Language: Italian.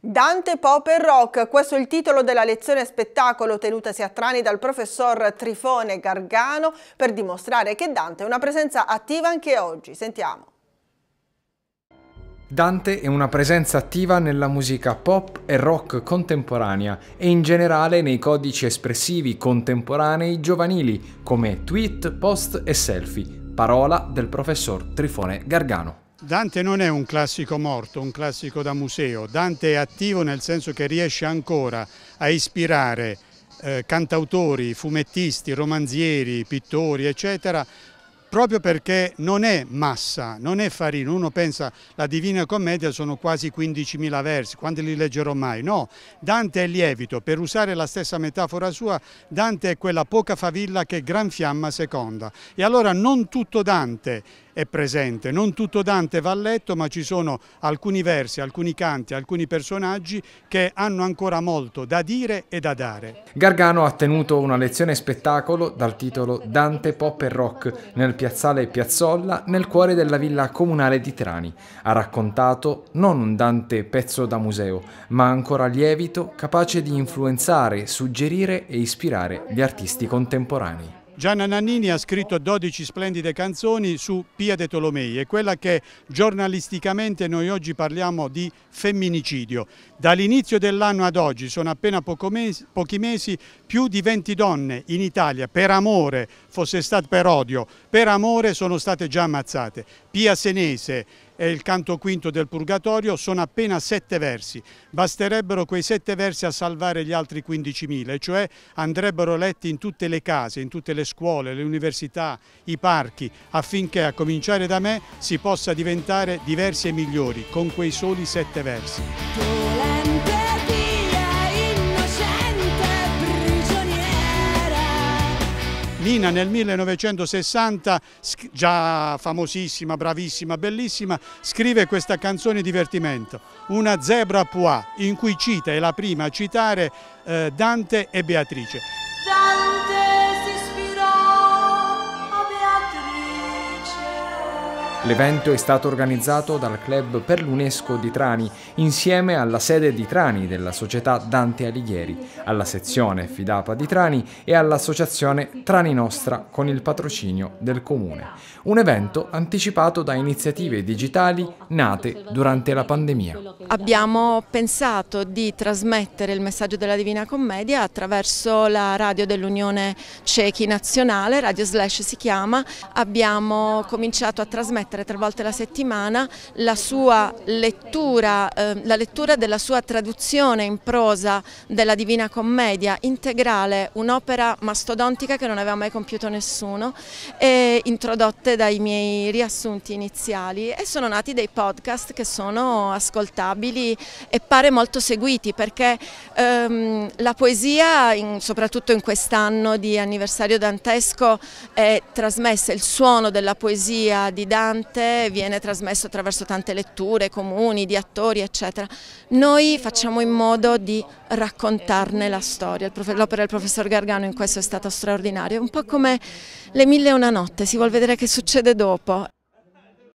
Dante, Pop e Rock, questo è il titolo della lezione spettacolo tenutasi a Trani dal professor Trifone Gargano per dimostrare che Dante è una presenza attiva anche oggi. Sentiamo. Dante è una presenza attiva nella musica pop e rock contemporanea e in generale nei codici espressivi contemporanei giovanili come tweet, post e selfie, parola del professor Trifone Gargano. Dante non è un classico morto, un classico da museo, Dante è attivo nel senso che riesce ancora a ispirare eh, cantautori, fumettisti, romanzieri, pittori, eccetera, proprio perché non è massa, non è farina, uno pensa la Divina Commedia sono quasi 15.000 versi, quando li leggerò mai? No, Dante è lievito, per usare la stessa metafora sua, Dante è quella poca favilla che gran fiamma seconda. E allora non tutto Dante è presente. Non tutto Dante va a letto, ma ci sono alcuni versi, alcuni canti, alcuni personaggi che hanno ancora molto da dire e da dare. Gargano ha tenuto una lezione spettacolo dal titolo Dante Pop e Rock nel piazzale Piazzolla nel cuore della villa comunale di Trani. Ha raccontato non un Dante pezzo da museo, ma ancora lievito, capace di influenzare, suggerire e ispirare gli artisti contemporanei. Gianna Nannini ha scritto 12 splendide canzoni su Pia De Tolomei e quella che giornalisticamente noi oggi parliamo di femminicidio. Dall'inizio dell'anno ad oggi sono appena mesi, pochi mesi più di 20 donne in Italia per amore, fosse stato per odio, per amore sono state già ammazzate. Pia Senese, è il canto quinto del Purgatorio sono appena sette versi. Basterebbero quei sette versi a salvare gli altri 15.000, cioè andrebbero letti in tutte le case, in tutte le scuole, le università, i parchi, affinché a cominciare da me si possa diventare diversi e migliori con quei soli sette versi. Nina nel 1960, già famosissima, bravissima, bellissima, scrive questa canzone divertimento, Una zebra pois, in cui cita, è la prima a citare eh, Dante e Beatrice. Dante. L'evento è stato organizzato dal club per l'UNESCO di Trani insieme alla sede di Trani della società Dante Alighieri, alla sezione Fidapa di Trani e all'associazione Trani Nostra con il patrocinio del comune. Un evento anticipato da iniziative digitali nate durante la pandemia. Abbiamo pensato di trasmettere il messaggio della Divina Commedia attraverso la radio dell'Unione Cechi Nazionale, Radio Slash si chiama. Abbiamo cominciato a trasmettere trasmettere tre volte alla settimana la sua lettura, ehm, la lettura della sua traduzione in prosa della Divina Commedia integrale, un'opera mastodontica che non aveva mai compiuto nessuno, eh, introdotte dai miei riassunti iniziali e sono nati dei podcast che sono ascoltabili e pare molto seguiti perché ehm, la poesia, in, soprattutto in quest'anno di anniversario dantesco, è trasmessa il suono della poesia di Dante importante, viene trasmesso attraverso tante letture, comuni, di attori eccetera. Noi facciamo in modo di raccontarne la storia, l'opera del professor Gargano in questo è stata straordinaria, un po' come le mille e una notte, si vuol vedere che succede dopo.